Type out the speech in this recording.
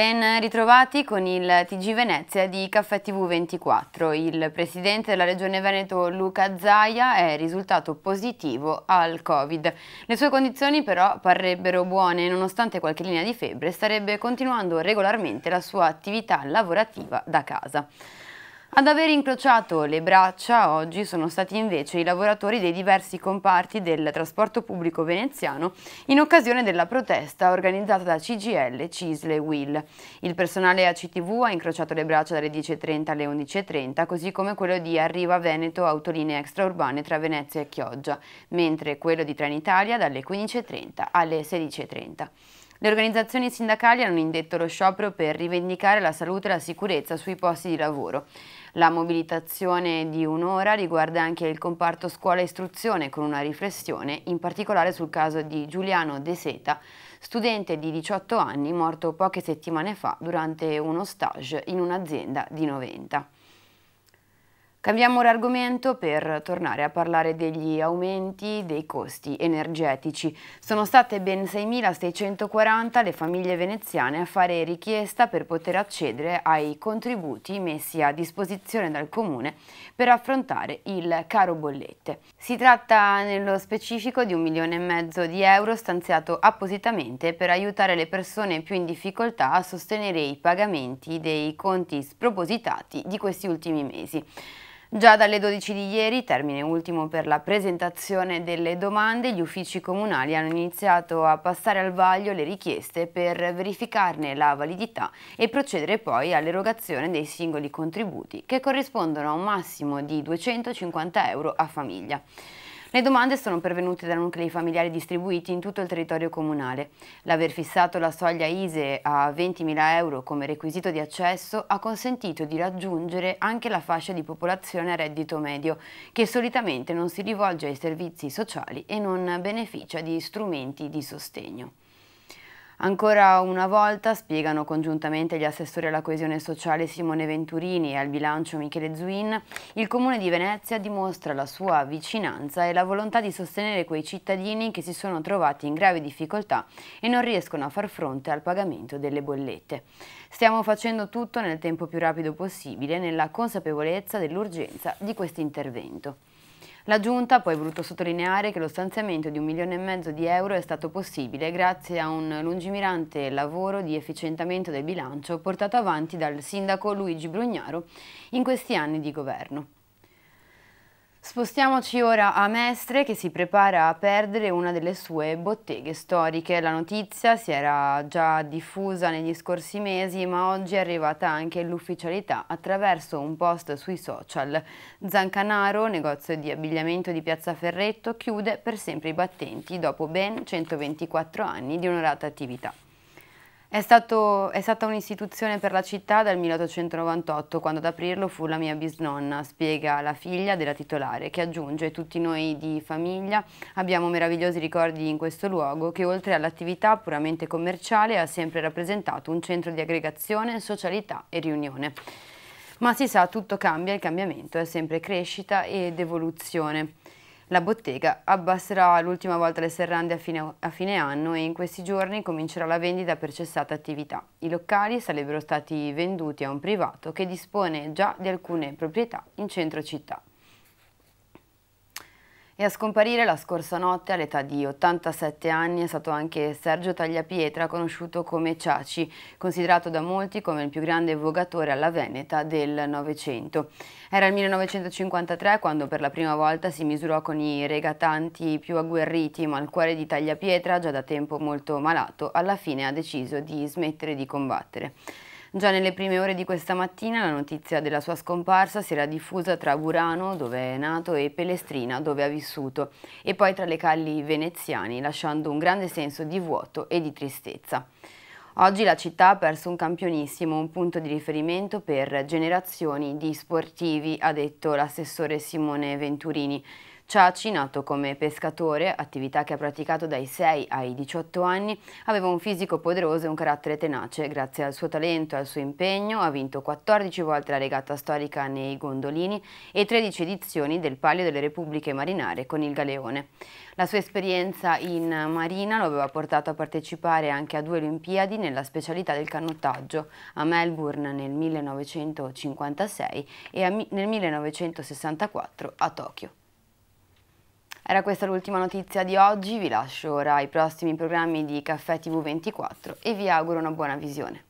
ben ritrovati con il TG Venezia di Caffè TV 24. Il presidente della Regione Veneto Luca Zaia è risultato positivo al Covid. Le sue condizioni però parrebbero buone nonostante qualche linea di febbre starebbe continuando regolarmente la sua attività lavorativa da casa. Ad aver incrociato le braccia oggi sono stati invece i lavoratori dei diversi comparti del trasporto pubblico veneziano in occasione della protesta organizzata da CGL, Cisle e Will. Il personale ACTV ha incrociato le braccia dalle 10.30 alle 11.30, così come quello di Arriva Veneto autolinee extraurbane tra Venezia e Chioggia, mentre quello di Trenitalia dalle 15.30 alle 16.30. Le organizzazioni sindacali hanno indetto lo sciopero per rivendicare la salute e la sicurezza sui posti di lavoro. La mobilitazione di un'ora riguarda anche il comparto scuola e istruzione con una riflessione in particolare sul caso di Giuliano De Seta, studente di 18 anni morto poche settimane fa durante uno stage in un'azienda di Noventa. Cambiamo l'argomento per tornare a parlare degli aumenti dei costi energetici. Sono state ben 6.640 le famiglie veneziane a fare richiesta per poter accedere ai contributi messi a disposizione dal Comune per affrontare il caro bollette. Si tratta nello specifico di un milione e mezzo di euro stanziato appositamente per aiutare le persone più in difficoltà a sostenere i pagamenti dei conti spropositati di questi ultimi mesi. Già dalle 12 di ieri, termine ultimo per la presentazione delle domande, gli uffici comunali hanno iniziato a passare al vaglio le richieste per verificarne la validità e procedere poi all'erogazione dei singoli contributi, che corrispondono a un massimo di 250 euro a famiglia. Le domande sono pervenute da nuclei familiari distribuiti in tutto il territorio comunale. L'aver fissato la soglia ISE a 20.000 euro come requisito di accesso ha consentito di raggiungere anche la fascia di popolazione a reddito medio, che solitamente non si rivolge ai servizi sociali e non beneficia di strumenti di sostegno. Ancora una volta, spiegano congiuntamente gli assessori alla coesione sociale Simone Venturini e al bilancio Michele Zuin, il Comune di Venezia dimostra la sua vicinanza e la volontà di sostenere quei cittadini che si sono trovati in gravi difficoltà e non riescono a far fronte al pagamento delle bollette. Stiamo facendo tutto nel tempo più rapido possibile nella consapevolezza dell'urgenza di questo intervento. La Giunta ha poi voluto sottolineare che lo stanziamento di un milione e mezzo di euro è stato possibile grazie a un lungimirante lungimirante lavoro di efficientamento del bilancio portato avanti dal sindaco Luigi Brugnaro in questi anni di governo. Spostiamoci ora a Mestre che si prepara a perdere una delle sue botteghe storiche. La notizia si era già diffusa negli scorsi mesi ma oggi è arrivata anche l'ufficialità attraverso un post sui social. Zancanaro, negozio di abbigliamento di Piazza Ferretto, chiude per sempre i battenti dopo ben 124 anni di onorata attività. È, stato, è, stata un'istituzione per la città dal 1898, quando ad aprirlo fu la mia bisnonna, spiega la figlia della titolare, che aggiunge tutti noi di famiglia abbiamo meravigliosi ricordi in questo luogo che oltre all'attività puramente commerciale ha sempre rappresentato un centro di aggregazione, socialità e riunione. Ma si sa, tutto cambia, il cambiamento è sempre crescita ed evoluzione. La bottega abbasserà l'ultima volta le serrande a fine, a fine, anno e in questi giorni comincerà la vendita per cessata attività. I locali sarebbero stati venduti a un privato che dispone già di alcune proprietà in centro città. E a scomparire la scorsa notte all'età di 87 anni è stato anche Sergio Tagliapietra, conosciuto come Ciaci, considerato da molti come il più grande vogatore alla Veneta del Novecento. Era il 1953 quando per la prima volta si misurò con i regatanti più agguerriti, ma il cuore di Tagliapietra, già da tempo molto malato, alla fine ha deciso di smettere di combattere. Già nelle prime ore di questa mattina la notizia della sua scomparsa si era diffusa tra Burano, dove è nato, e Pelestrina, dove ha vissuto, e poi tra le calli veneziane, lasciando un grande senso di vuoto e di tristezza. Oggi la città ha perso un campionissimo, un punto di riferimento per generazioni di sportivi, ha detto l'assessore Simone Venturini. Ciaci, nato come pescatore, attività che ha praticato dai 6 ai 18 anni, aveva un fisico poderoso e un carattere tenace. Grazie al suo talento e al suo impegno ha vinto 14 volte la regata storica nei gondolini e 13 edizioni del Palio delle Repubbliche Marinare con il Galeone. La sua esperienza in marina lo aveva portato a partecipare anche a due Olimpiadi nella specialità del canottaggio, a Melbourne nel 1956 e nel 1964 a Tokyo. Era questa l'ultima notizia di oggi, vi lascio ora ai prossimi programmi di Caffè TV24 e vi auguro una buona visione.